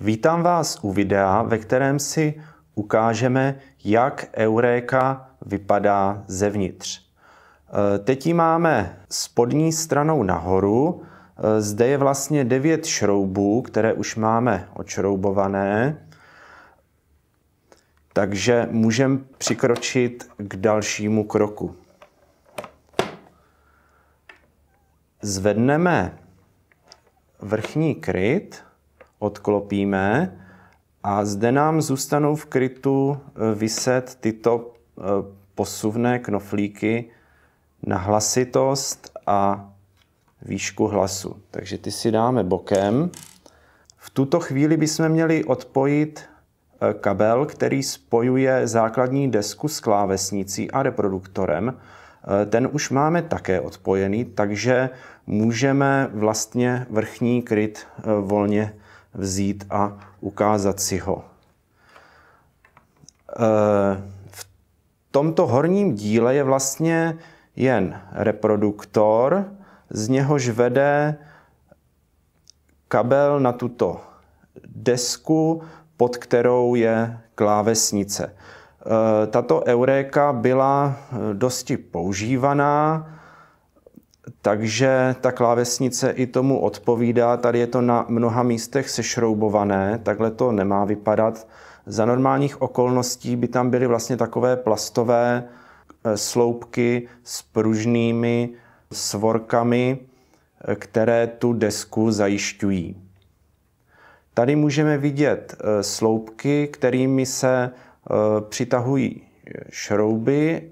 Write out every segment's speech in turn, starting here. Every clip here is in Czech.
Vítám vás u videa, ve kterém si ukážeme, jak Eureka vypadá zevnitř. Eh, teď ji máme spodní stranou nahoru. Eh, zde je vlastně 9 šroubů, které už máme odšroubované. Takže můžeme přikročit k dalšímu kroku. Zvedneme vrchní kryt odklopíme a zde nám zůstanou v krytu e, vyset tyto e, posuvné knoflíky na hlasitost a výšku hlasu. Takže ty si dáme bokem. V tuto chvíli bychom měli odpojit e, kabel, který spojuje základní desku s klávesnicí a reproduktorem. Ten už máme také odpojený, takže můžeme vlastně vrchní kryt volně vzít a ukázat si ho. E, v tomto horním díle je vlastně jen reproduktor, z něhož vede kabel na tuto desku, pod kterou je klávesnice. E, tato Eureka byla e, dosti používaná, takže ta klávesnice i tomu odpovídá. Tady je to na mnoha místech sešroubované, takhle to nemá vypadat. Za normálních okolností by tam byly vlastně takové plastové e, sloupky s pružnými svorkami, e, které tu desku zajišťují. Tady můžeme vidět e, sloupky, kterými se přitahují šrouby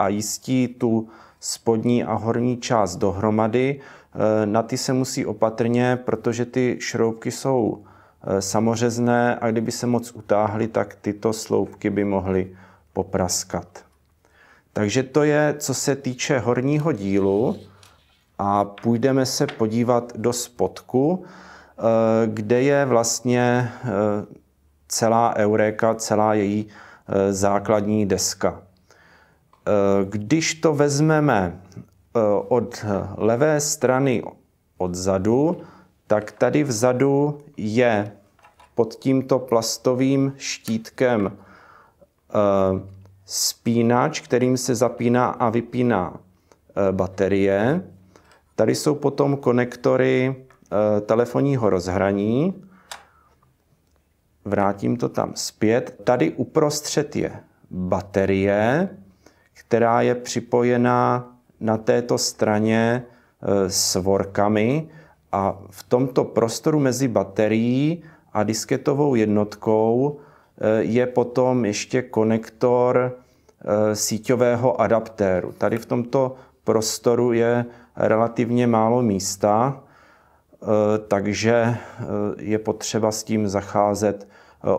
a jistí tu spodní a horní část dohromady. E, na ty se musí opatrně, protože ty šroubky jsou e, samořezné a kdyby se moc utáhly, tak tyto sloupky by mohly popraskat. Takže to je, co se týče horního dílu a půjdeme se podívat do spodku, e, kde je vlastně celá Eureka, celá její základní deska. Eh, když to vezmeme eh, od levé strany odzadu, tak tady vzadu je pod tímto plastovým štítkem eh, spínač, kterým se zapíná a vypíná baterie. Tady jsou potom konektory telefonního rozhraní. Vrátím to tam zpět. Tady uprostřed je baterie která je připojená na této straně e, s workami a v tomto prostoru mezi baterií a disketovou jednotkou e, je potom ještě konektor e, síťového adaptéru. Tady v tomto prostoru je relativně málo místa, takže je potřeba s tím zacházet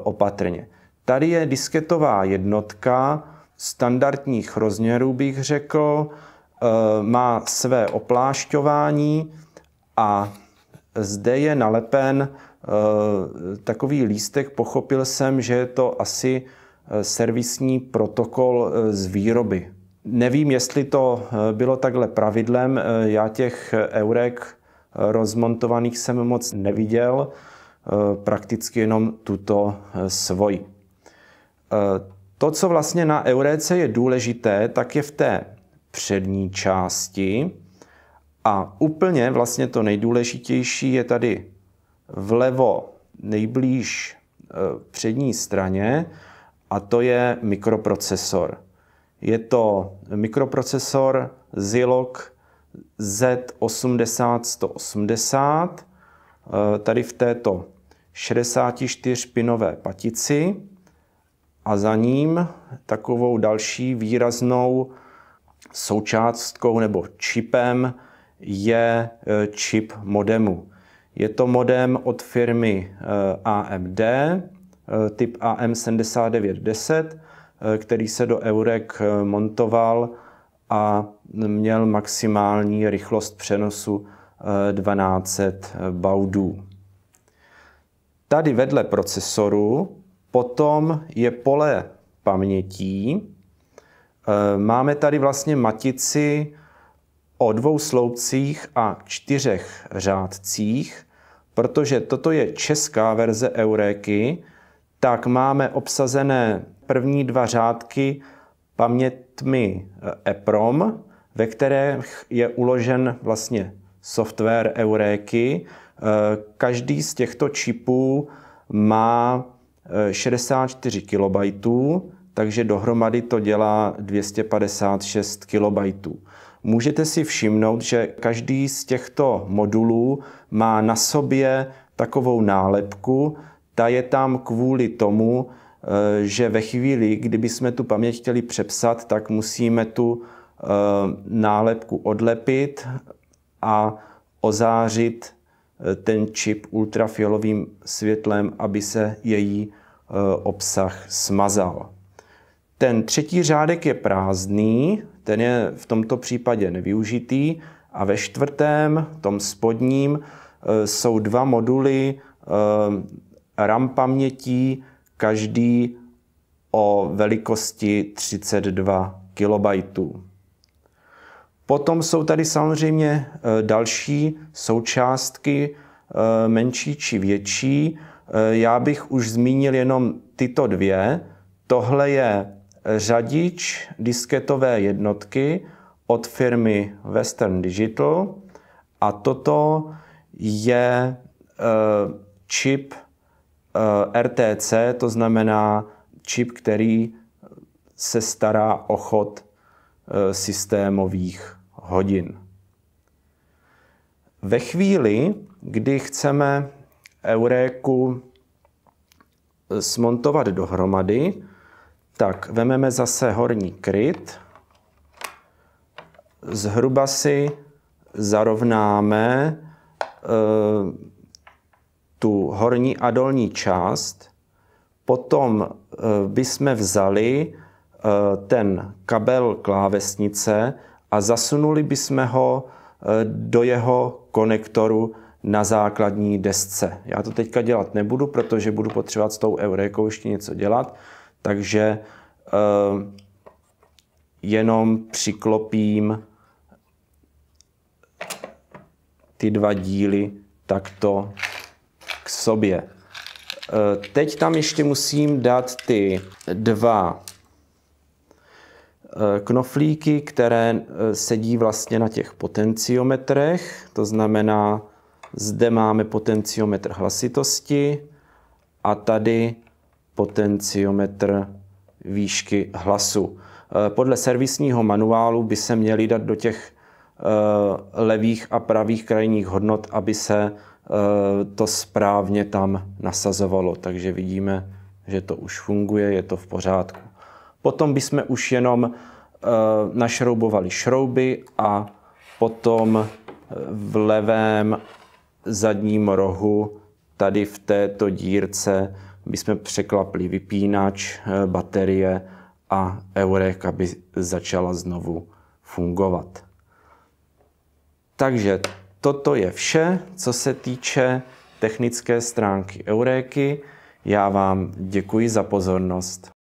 opatrně. Tady je disketová jednotka, standardních rozměrů, bych řekl, eh, má své oplášťování a zde je nalepen eh, takový lístek. Pochopil jsem, že je to asi eh, servisní protokol z výroby. Nevím, jestli to bylo takhle pravidlem. Já těch eurek rozmontovaných jsem moc neviděl, prakticky jenom tuto svoji. To, co vlastně na euréce je důležité, tak je v té přední části a úplně vlastně to nejdůležitější je tady vlevo nejblíž e, přední straně a to je mikroprocesor. Je to mikroprocesor Zilog z 180 e, tady v této 64-pinové patici a za ním takovou další výraznou součástkou nebo čipem je e, čip modemu. Je to modem od firmy e, AMD, e, typ AM7910, který se do Eurek montoval a měl maximální rychlost přenosu 1200 baudů. Tady vedle procesoru Potom je pole pamětí. Eh, máme tady vlastně matici o dvou sloupcích a čtyřech řádcích. Protože toto je česká verze Euréky, tak máme obsazené první dva řádky pamětmi eh, EPROM, ve kterých je uložen vlastně software Euréky. Eh, každý z těchto čipů má 64 eh, KB, takže dohromady to dělá 256 KB. Můžete si všimnout, že každý z těchto modulů má na sobě takovou nálepku. Ta je tam kvůli tomu, eh, že ve chvíli, kdyby jsme tu paměť chtěli přepsat, tak musíme tu eh, nálepku odlepit a ozářit Eh, ten čip ultrafialovým světlem, aby se její eh, obsah smazal. Ten třetí řádek je prázdný, ten je v tomto případě nevyužitý a ve čtvrtém, tom spodním, eh, jsou dva moduly RAM pamětí, každý o velikosti 32 kilobajtů. Potom jsou tady samozřejmě eh, další součástky, eh, menší či větší. Eh, já bych už zmínil jenom tyto dvě. Tohle je řadič disketové jednotky od firmy Western Digital a toto je čip RTC, to znamená čip, který se stará o chod systémových hodin. Ve chvíli, kdy chceme euréku eh, smontovat dohromady, tak vememe zase horní kryt, zhruba si zarovnáme eh, tu horní a dolní část, potom eh, bychom vzali ten kabel klávesnice, a zasunuli bychom ho eh, do jeho konektoru na základní desce. Já to teďka dělat nebudu, protože budu potřebovat s tou eurékou ještě něco dělat, takže eh, jenom přiklopím ty dva díly takto k sobě. Eh, teď tam ještě musím dát ty dva Eh, knoflíky, které eh, sedí vlastně na těch potenciometrech, to znamená, zde máme potenciometr hlasitosti a tady potenciometr výšky hlasu. Eh, podle servisního manuálu by se měly dát do těch levých a pravých krajních hodnot, aby se to správně tam nasazovalo. Takže vidíme, že to už funguje, je to v pořádku. Potom bychom už jenom eh, našroubovali šrouby a potom eh, v levém zadním rohu tady v této dírce bychom překlapli vypínač, eh, baterie a Eureka by začala znovu fungovat. Takže toto je vše, co se týče technické stránky Euréky. Já vám děkuji za pozornost.